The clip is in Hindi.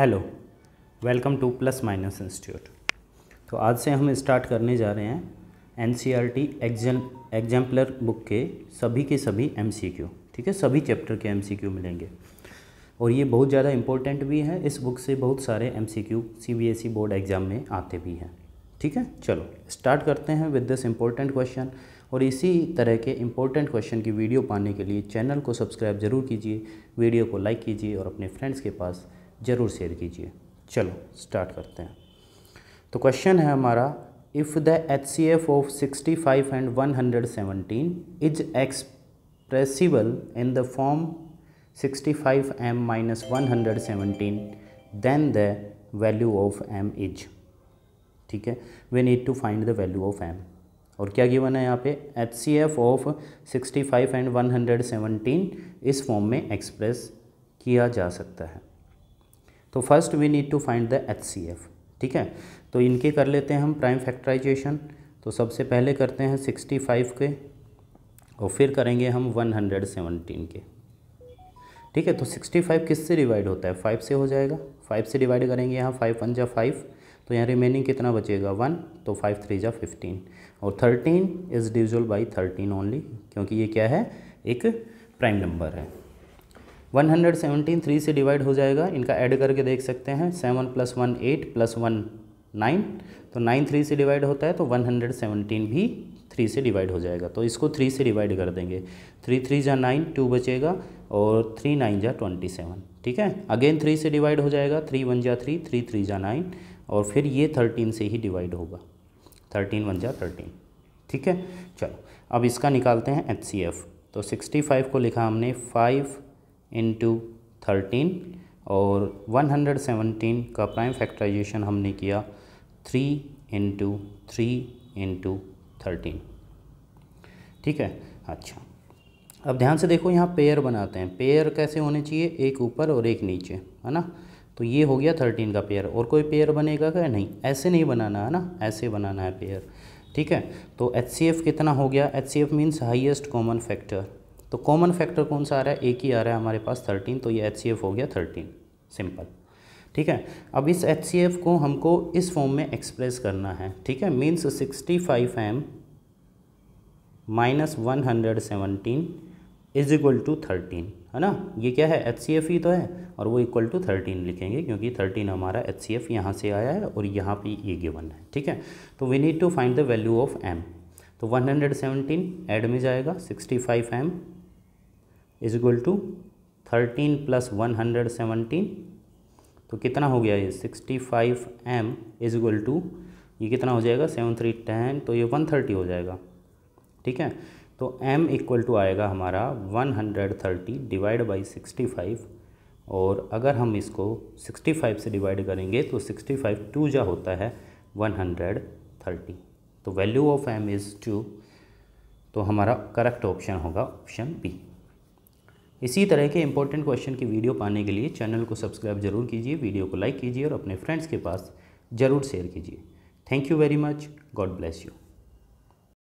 hello welcome to plus minus institute तो आज से हम स्टार्ट करने जा रहे हैं N C R e T exemplar book के सभी के सभी एम सी क्यू ठीक है सभी चैप्टर के एम सी क्यू मिलेंगे और ये बहुत ज़्यादा इम्पोर्टेंट भी है इस बुक से बहुत सारे M C Q C B S E board exam में आते भी हैं ठीक है चलो स्टार्ट करते हैं विद दिस इम्पोर्टेंट क्वेश्चन और इसी तरह के इम्पोर्टेंट क्वेश्चन की वीडियो पाने के लिए चैनल को सब्सक्राइब जरूर कीजिए वीडियो को लाइक कीजिए और अपने फ्रेंड्स के पास ज़रूर शेयर कीजिए चलो स्टार्ट करते हैं तो क्वेश्चन है हमारा if the H C F of sixty five and one hundred seventeen is expressible in the form sixty five M minus one hundred seventeen then the value of M is ठीक है we need to find the value of M और क्या गिवन है यहाँ पे H C F of sixty five and one hundred seventeen इस फॉर्म में एक्सप्रेस किया जा सकता है तो first we need to find the H ठीक है तो इनके कर लेते हैं हम प्राइम फैक्टराइजेशन तो सबसे पहले करते हैं 65 के और फिर करेंगे हम 117 के ठीक है तो 65 किस से डिवाइड होता है 5 से हो जाएगा 5 से डिवाइड करेंगे यहाँ फाइव वन जा फाइव तो यहाँ रिमेनिंग कितना बचेगा वन तो फाइव थ्री जा फिफ्टीन और thirteen is divisible by thirteen only क्योंकि ये क्या है एक प्राइम नंबर है 117 थ्री से डिवाइड हो जाएगा इनका ऐड करके देख सकते हैं seven plus one eight plus one nine तो नाइन थ्री से डिवाइड होता है तो 117 भी थ्री से डिवाइड हो जाएगा तो इसको थ्री से डिवाइड कर देंगे थ्री थ्री जा नाइन टू बचेगा और थ्री नाइन जा ट्वेंटी सेवन ठीक है अगेन थ्री से डिवाइड हो जाएगा थ्री वन जा थ्री थ्री थ्री जा नाइन और फिर ये थर्टीन से ही डिवाइड होगा थर्टीन वन जा थर्टीन ठीक है चलो अब इसका निकालते हैं एच सी एफ़ तो सिक्सटी फाइव को लिखा हमने फाइव इंटू थर्टीन और 117 का प्राइम फैक्टराइजेशन हमने किया three into three into thirteen ठीक है अच्छा अब ध्यान से देखो यहाँ पेयर बनाते हैं पेयर कैसे होने चाहिए एक ऊपर और एक नीचे है ना तो ये हो गया थर्टीन का पेयर और कोई पेयर बनेगा क्या नहीं ऐसे नहीं बनाना है ना ऐसे बनाना है पेयर ठीक है तो एच कितना हो गया H C F means highest common factor तो कॉमन फैक्टर कौन सा आ रहा है एक ही आ रहा है हमारे पास थर्टीन तो ये एच हो गया थर्टीन सिंपल ठीक है अब इस एच को हमको इस फॉर्म में एक्सप्रेस करना है ठीक है means sixty five M minus one hundred seventeen is equal to thirteen है ना ये क्या है एच ही तो है और वो इक्वल टू थर्टीन लिखेंगे क्योंकि थर्टीन हमारा एच सी एफ यहाँ से आया है और यहाँ पे ये गिवन है ठीक है तो we need to find the value of M तो 117 एड में जाएगा 65 five M is equal to thirteen plus one hundred seventeen तो कितना हो गया ये sixty five M is equal to ये कितना हो जाएगा सेवन थ्री टेन तो ये वन थर्टी हो जाएगा ठीक है तो m इक्वल टू आएगा हमारा 130 डिवाइड बाई 65 और अगर हम इसको 65 से डिवाइड करेंगे तो 65 टू जा होता है 130 तो value of m is two तो हमारा करेक्ट ऑप्शन होगा ऑप्शन बी इसी तरह के इंपॉर्टेंट क्वेश्चन की वीडियो पाने के लिए चैनल को सब्सक्राइब जरूर कीजिए वीडियो को लाइक कीजिए और अपने फ्रेंड्स के पास ज़रूर शेयर कीजिए thank you very much God bless you